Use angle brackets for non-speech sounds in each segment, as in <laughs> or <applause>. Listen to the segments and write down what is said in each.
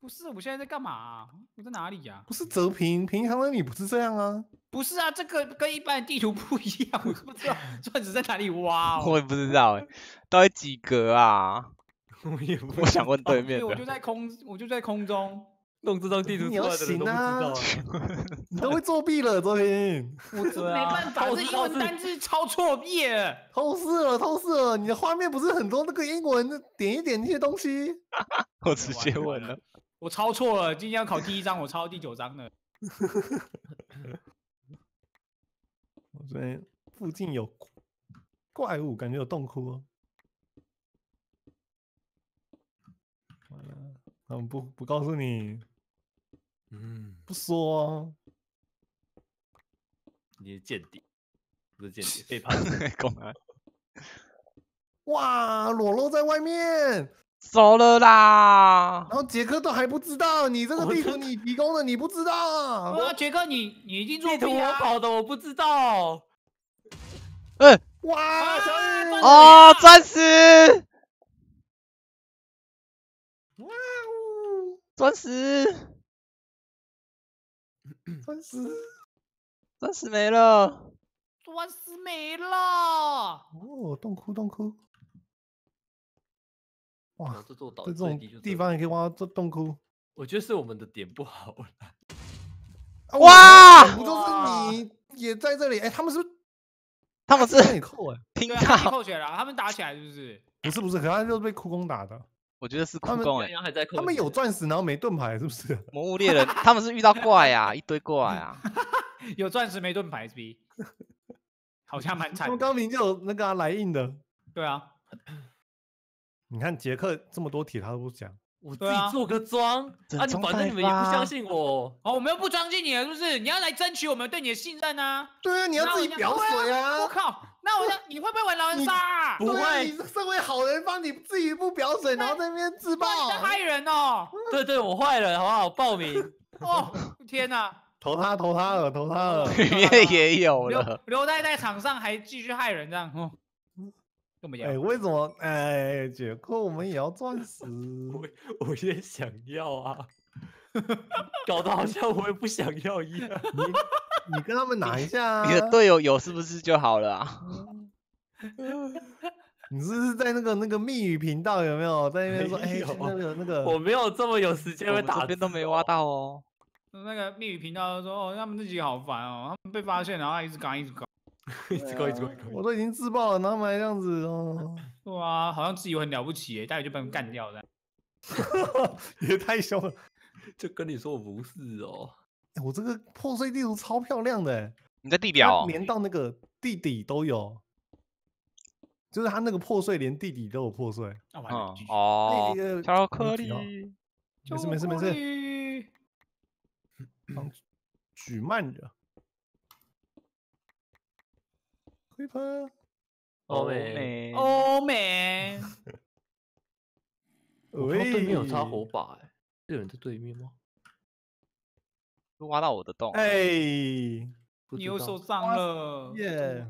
不是，我现在在干嘛？我在哪里呀？不是泽平平常的你不是这样啊？不是啊，这个跟一般的地图不一样，我不知道钻石在哪里挖。我也不知道哎，到底几格啊？我也不想问对面。我就在空，我就在空中弄这张地图。你都行啊？你都会作弊了，泽平。我没办法，这英文单字抄错别。透视了，透视了，你的画面不是很多那个英文点一点那些东西。<laughs> 我直接问了。我抄错了，今天要考第一章，我抄第九章的。<laughs> 我这边附近有怪物，感觉有洞窟。完了，们不不告诉你，嗯，不说。你是间谍，不是间谍，<laughs> 背叛公安。<laughs> 哇，裸露在外面。走了啦，然后杰克都还不知道，你这个地图你提供的你不知道。哇，杰克你你已经做、弊了。地图我跑的我不知道。嗯。哇！啊，钻石！哇哦！钻石！钻石！钻石没了。钻石没了。哦，洞窟，洞窟。哇！这座岛这种地方也可以挖这洞窟。我觉得是我们的点不好了。哇！就是你也在这里。哎，他们是他们是扣哎，<laughs> 听到扣血了。他们打起来是不是？不是不是，可能就是被酷攻打的。我觉得是扣攻哎，他们有钻石，然后没盾牌，是不是？魔物猎人，他们是遇到怪呀，一堆怪啊，有钻石没盾牌，B，好像蛮 <laughs> 惨。他们刚明就有那个来硬的，对啊。<laughs> 你看杰克这么多题他都不讲，我自己做个妆 <laughs> 啊，反正你们也不相信我，哦，我们又不装进你了，是不是？你要来争取我们对你的信任啊！对啊，你要自己表水啊！我靠，那我，你会不会玩狼人杀？啊？不会，你是为好人方，你自己不表水，然后在那边自爆，你在害人哦！对对，我坏了，好不好？报名！哦，天哪！<laughs> 投他，投他了，投他了，对面也有了，留代在场上还继续害人这样。哦、哎，为什么？哎，解扣我们也要钻石，<laughs> 我也想要啊，<laughs> 搞得好像我也不想要一样。<laughs> 你跟他们拿一下，你的队友有是不是就好了？你是不是在那个那个密语频道有没有在那边说？哎，那个那个我没有这么有时间会打，都没挖到哦。那个密语频道说哦，他们自己好烦哦，他们被发现然后一直搞一直搞。<laughs> 一直搞一直搞我都已经自爆了，然后还这样子哦？哇，好像自己很了不起诶，大会就被干掉的，<laughs> 也太凶了。<laughs> 就跟你说我不是哦，我这个破碎地图超漂亮的，你的地表连到那个地底都有，就是它那个破碎连地底都有破碎。啊，哦，巧克力，没事没事没事，<coughs> 举慢着。会拍。欧美，欧美。我对面有插火把哎，有人在对面吗？都挖到我的洞哎！你又受伤了耶！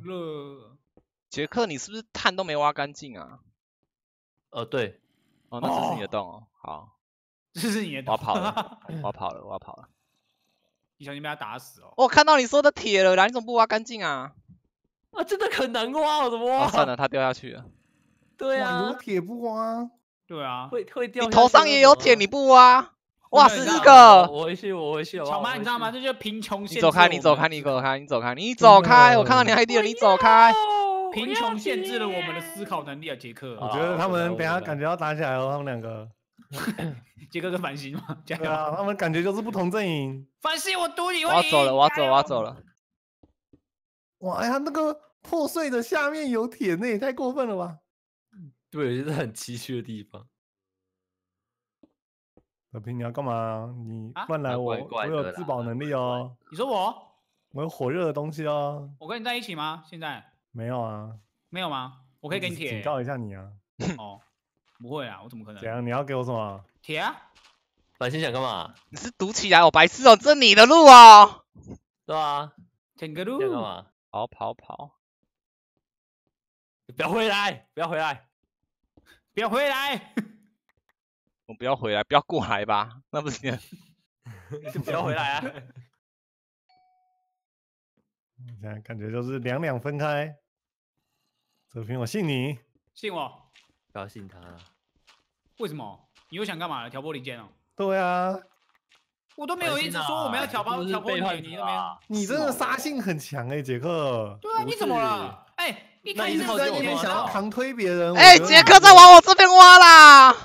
杰克，你是不是碳都没挖干净啊？呃，对。哦，那这是你的洞哦。好，<laughs> 这是你的。洞，挖跑了，挖跑了，我跑了。<laughs> 你小心被他打死哦！我看到你说的铁了，你怎么不挖干净啊？啊，真的可能挖，我的妈！算了，他掉下去了。<laughs> 对啊，有铁不挖？对啊，会会掉。你头上也有铁，你不挖？哇，十四个！我也是，我也是。小妈，你知道吗？这就贫穷。你走开，你走开，你走开，你走开，你走开！我看到你 ID 了，你走开。贫穷限制了我们的思考能力啊，杰克。我觉得他们等下感觉要打起来了，他们两个。<coughs> 杰克跟繁星吗？对啊，他们感觉就是不同阵营。反星，我赌你我要走了，我要走，我要走了。哇呀，那个破碎的下面有铁也太过分了吧！对，这是很崎岖的地方。小平，你要干嘛？你乱来我，我有自保能力哦。你说我？我有火热的东西哦。我跟你在一起吗？现在？没有啊。没有吗？我可以给你铁。警告一下你啊！哦，不会啊，我怎么可能？怎样？你要给我什么？铁啊！本心想干嘛？你是堵起来我白痴哦，这你的路啊！对啊，舔个路。要干嘛？跑跑跑！<laughs> 不要回来！不要回来！要回来！我不要回来！不要过海吧，那不行！<laughs> 不要回来啊！现在感觉就是两两分开。周平，我信你。信我？不要信他。为什么？你又想干嘛？挑拨离间哦？对啊。我都没有一直说我们要挑拨挑拨友你真的杀性很强哎，杰克。对啊，你怎么了？哎，你一直在那边想要扛推别人。哎，杰克在往我这边挖啦！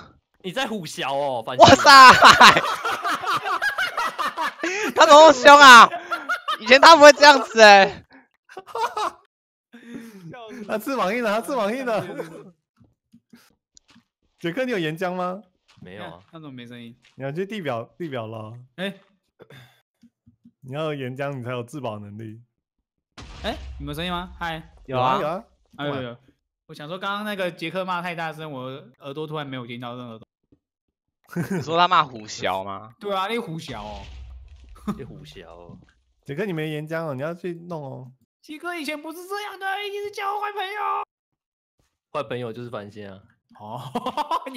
你在虎啸哦，反正。哇塞！<laughs> 他怎么凶啊？以前他不会这样子哎。<laughs> 他翅膀硬了，他翅膀硬了。<laughs> 杰克，你有岩浆吗？没有啊，那怎么没声音？你要去地表地表捞。哎，你要岩浆，你才有自保能力。哎，你们声音吗？嗨，有啊有啊，哎有有。我想说，刚刚那个杰克骂太大声，我耳朵突然没有听到任何东西。<laughs> <laughs> 说他骂虎啸吗？<laughs> 对啊，那虎哦，那虎哦。杰克，你没岩浆哦，你要去弄哦。七哥以前不是这样的，一直叫我坏朋友。坏朋友就是凡心啊。哦，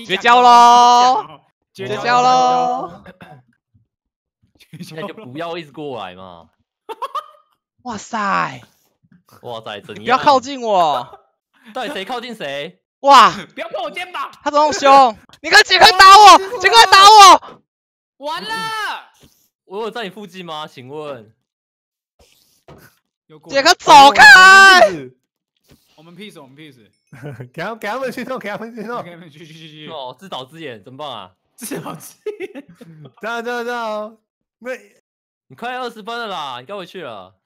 绝交喽！绝交喽！那就不要一直过来嘛！<laughs> 哇塞，哇塞，真要！不要靠近我！到底谁靠近谁？哇！不要碰我肩膀！他怎么凶？你快，杰快打我！杰快打我！完了！我有在你附近吗？请问？杰克走开！我们 peace，我们 peace。<laughs> 给给他们去弄，给他们去弄，去去去去！哦，自导自演，真棒啊！自导自演，这样这样这样，没，你快二十分了啦，你该回去了。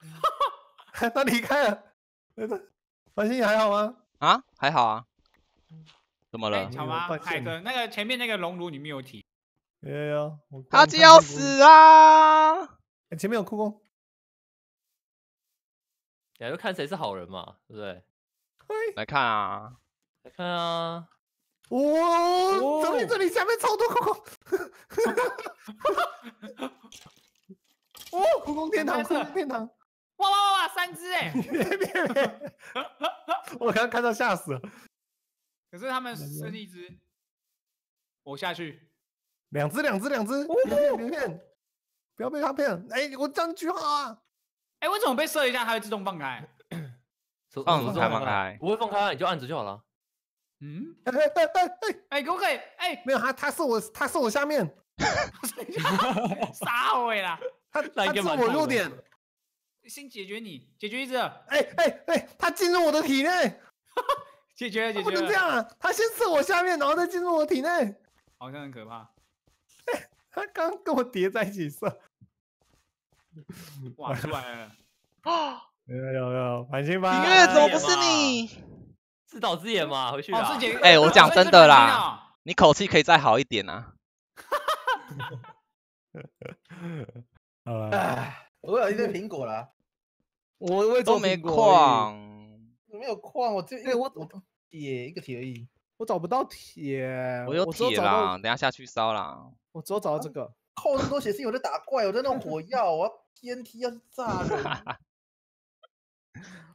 他 <laughs> 离开了，反正你还好吗？啊，还好啊，怎么了？好吗？海哥，那个前面那个熔炉里面有体，哎呀，他就要死啊！前面有哭过？也就看谁是好人嘛，对不对？来看啊，来看啊！哇，这里这里下面超多空空？哈哈哈哈哈哈！哇，空空天堂，空空天堂！哇哇哇哇，三只哎！别别别！我刚刚看到吓死了。可是他们剩一只，我下去，两只，两只，两只！别骗，别骗，不要被他骗！哎，我占据好啊！哎，为什么被射一下还会自动放开？按住就放开，不会放开，你就按着就好了。嗯，哎哎哎哎，哎可以，哎没有他，他是我，他是我下面。<laughs> 啥鬼了？他他是我弱点。先解决你，解决一只。哎哎哎，他进入我的体内。解决解决。不能这样啊！他先射我下面，然后再进入我体内。好像很可怕。<laughs> 他刚跟我叠在一起射，哇塞！<laughs> 啊。有有有，满星吧。音乐怎么不是你？自导自演嘛，回去啊。哎，我讲真的啦，你口气可以再好一点啊。<laughs> 好了。哎，我有一堆苹果啦。我都没矿。没有矿，我这为我我铁一个铁而已，我找不到铁。我有铁啦，等下下去烧啦。我只有找到这个。<laughs> 扣子么多血是我在打怪，我在弄火药，我要 TNT 要炸的。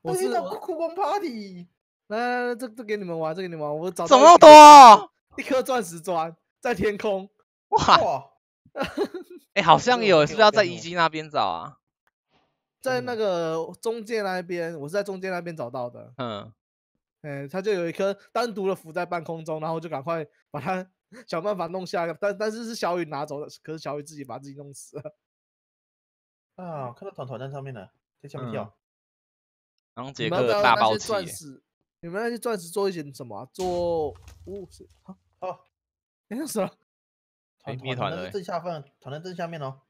我是在酷光 party，来来，这这给你们玩，这给你们玩。我找怎么多一颗钻石砖在天空？哇！哎，好像有，<laughs> 是不是要在遗迹那边找啊？<laughs> 在那个中介那边，我是在中介那边找到的。嗯，哎，他就有一颗单独的浮在半空中，然后就赶快把它想办法弄下但但是是小雨拿走的，可是小雨自己把自己弄死了。啊，看到团团在上面了，在下面掉。然后杰克大包起，你们那些钻石做一些什么？做物资？好，没死了。团灭团的正下方，团在正下面哦。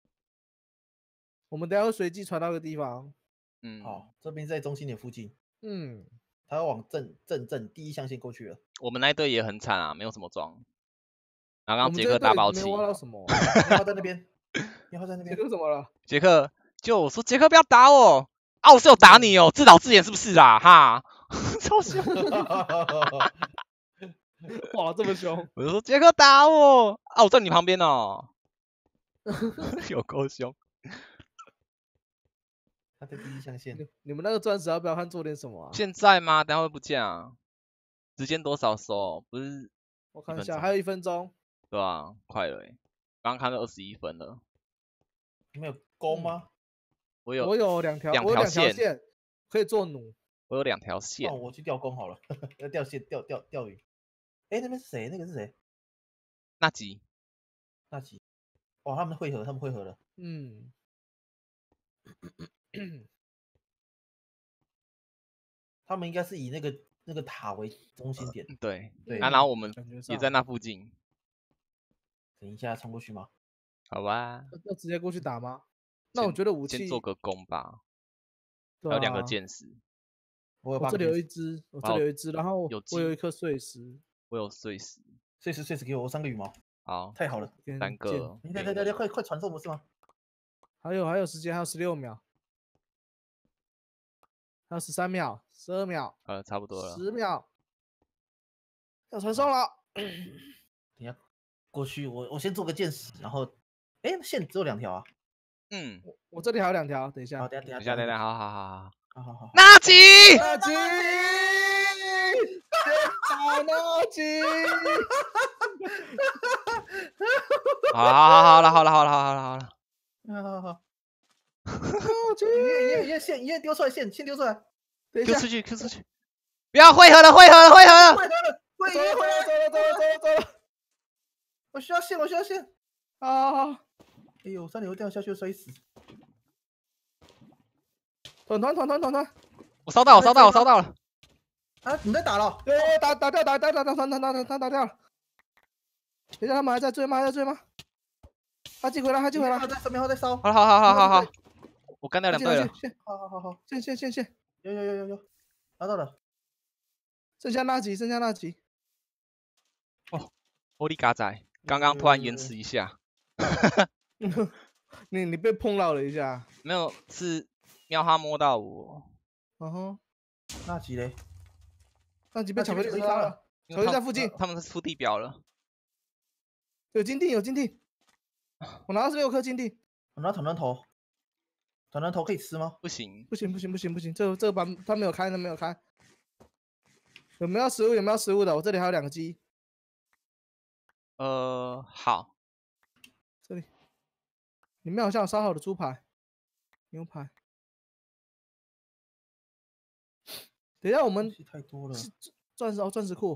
我们等下会随机传到个地方。嗯，好，这边在中心点附近。嗯，他要往正正正第一象限过去了。我们那队也很惨啊，没有什么装。然后刚刚杰克大包起，挖到什么？挖在那边。挖在那边。杰克怎么了？杰克，就我说杰克不要打我。啊，我是有打你哦，自导自演是不是啦？哈，<laughs> 超凶！<laughs> 哇，这么凶！我说杰克打我啊，我在你旁边哦。<laughs> 有够凶！他在第一象限。你们那个钻石要不要看做点什么？现在吗？等下会不见啊。时间多少？收？不是？我看一下，还有一分钟。对啊，快了诶。刚刚看到二十一分了。你们有钩吗？我有我有两条两条线，可以做弩。我有两条线，哦，我去钓弓好了，<laughs> 要钓线钓钓钓鱼。哎，那边是谁？那个是谁？纳吉，纳吉，哇，他们汇合，他们汇合了。嗯，<clears throat> 他们应该是以那个那个塔为中心点。对对，啊，然后我们也在那附近。等一下冲过去吗？好吧。要直接过去打吗？那我觉得武器先做个弓吧，还有两个箭矢。我这里有一只，我有一只，然后我有一颗碎石，我有碎石，碎石碎石给我三个羽毛，好，太好了，三个，大家大家快快传送不是吗？还有还有时间，还有十六秒，还有十三秒，十二秒，呃，差不多了，十秒要传送了，<coughs> 等下过去，我我先做个箭矢，然后哎，线只有两条啊。嗯，我这里还有两条，等一下，等一下，等一下，等一下，好好好好好好好，垃圾，垃圾，哈哈哈哈哈，垃圾，哈哈哈哈哈，好好好了好了好了好了好了，好好，垃圾，一、一、一线，一线丢出来，线，先丢出来，丢出去，丢出去，不要汇合了，汇合了，汇合，汇合了，汇合，走了走了走了走了走了，我需要线，我需要线，好好。哎呦！三流掉下去摔死。团团团团团团，我烧到我烧到我烧到了。啊！你在打了？咯？打打掉打打打打打打打团打掉了。人下，他们还在追吗？还在追吗？他寄回来，他寄回来。在上面，他在烧。好了好好好好好我干掉两个人。好好，谢谢谢谢。有有有有有。拿到了。剩下垃圾，剩下垃圾。哦。欧弟嘎仔，刚刚突然延迟一下。哈哈。<laughs> 你你被碰到了一下，没有，是喵哈摸到我。哦，那几嘞？那几被克力去杀了。巧克力在附近。他们出地表了。有金锭，有金锭。<laughs> 我拿二十六颗金锭。我拿团团头。团团头可以吃吗？不行，不行，不行，不行，不行。这这个版他没有开，他没有开。有没有食物？有没有食物的？我这里还有两个鸡。呃，好。里面好像有烧好的猪排、牛排。等下，我们太多了。钻石哦，钻石库。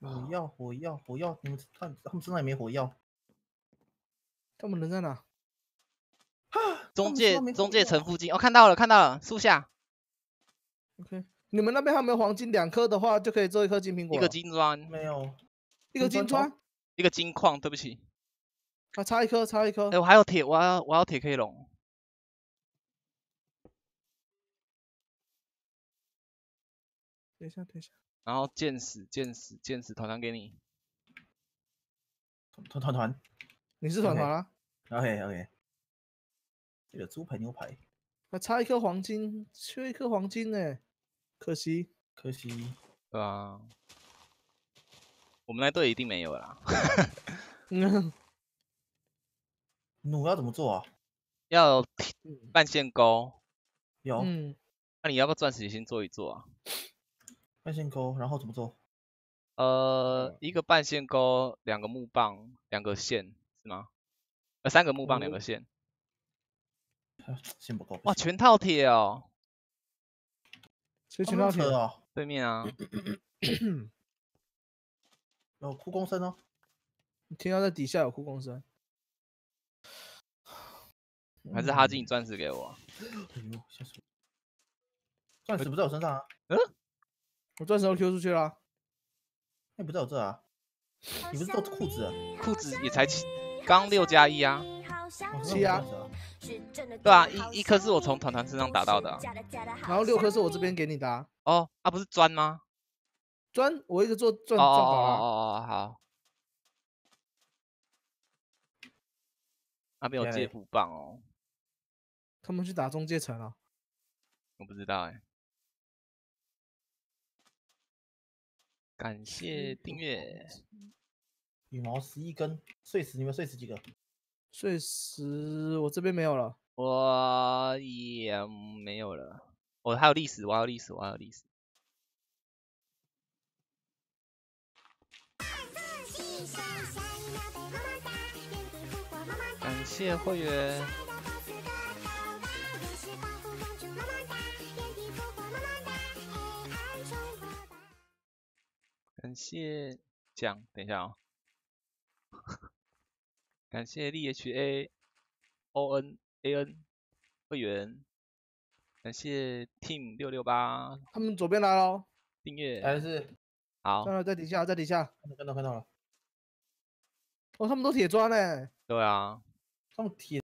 火药，火药，火药！你们看，他们身上也没火药。他们人在哪？中介，中介城附近。哦，看到了，看到了，树下。OK，你们那边还有没有黄金两颗的话，就可以做一颗金苹果。一个金砖，没有。一个金砖，一个金矿，对不起。啊，差一颗，差一颗。哎，我还有铁，我要，我要铁 K 龙。等一下，等一下。然后剑死，剑死，剑死，团长给你。团团团，你是团团啊 OK OK。这个猪排牛排。啊，差一颗黄金，缺一颗黄金呢，可惜。可惜。对啊。我们那队一定没有啦。<laughs> <laughs> 弩要怎么做啊？要半线钩，有。嗯，那你要不要钻石先做一做啊？半线钩，然后怎么做？呃，一个半线钩，两个木棒，两个线是吗？呃，三个木棒，两个线。<laughs> 线不够。哇，全套铁哦！全套铁哦。对面啊，<coughs> 有哭公声哦。你听到在底下有哭公声？还是哈进钻石给我。<gasps> 哎呦，吓死我！钻石不在我身上啊？嗯？我钻石都 Q 出去了，也不在我这啊？你不是做裤子？裤子也才七，刚六加一啊？七啊？对啊，一一颗是我从团团身上打到的，然后六颗是我这边给你的。哦，啊，不是砖吗？砖，我一直做砖砖。哦哦哦，好。那边有借福棒哦。他们去打中介城了，我不知道哎。感谢订阅，羽毛十一根，碎石你们碎石几个？碎石我这边没有了，我也没有了。我还有历史，我还有历史，我还有历史。感谢会员。感谢江，等一下啊！<laughs> 感谢 D h a o n a n 会员，感谢 Team 六六八，他们左边来喽，订阅还是好，看到在底下，在底下，看到看到了，哦，他们都铁砖呢，对啊，他们铁。